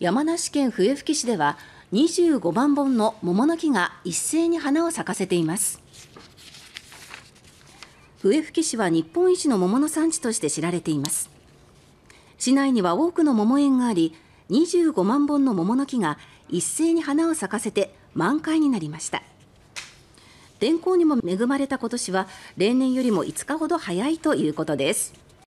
山梨県笛吹市では25万本の桃の木が一斉に花を咲かせています笛吹市は日本一の桃の産地として知られています市内には多くの桃園があり25万本の桃の木が一斉に花を咲かせて満開になりました天候にも恵まれた今年は例年よりも5日ほど早いということです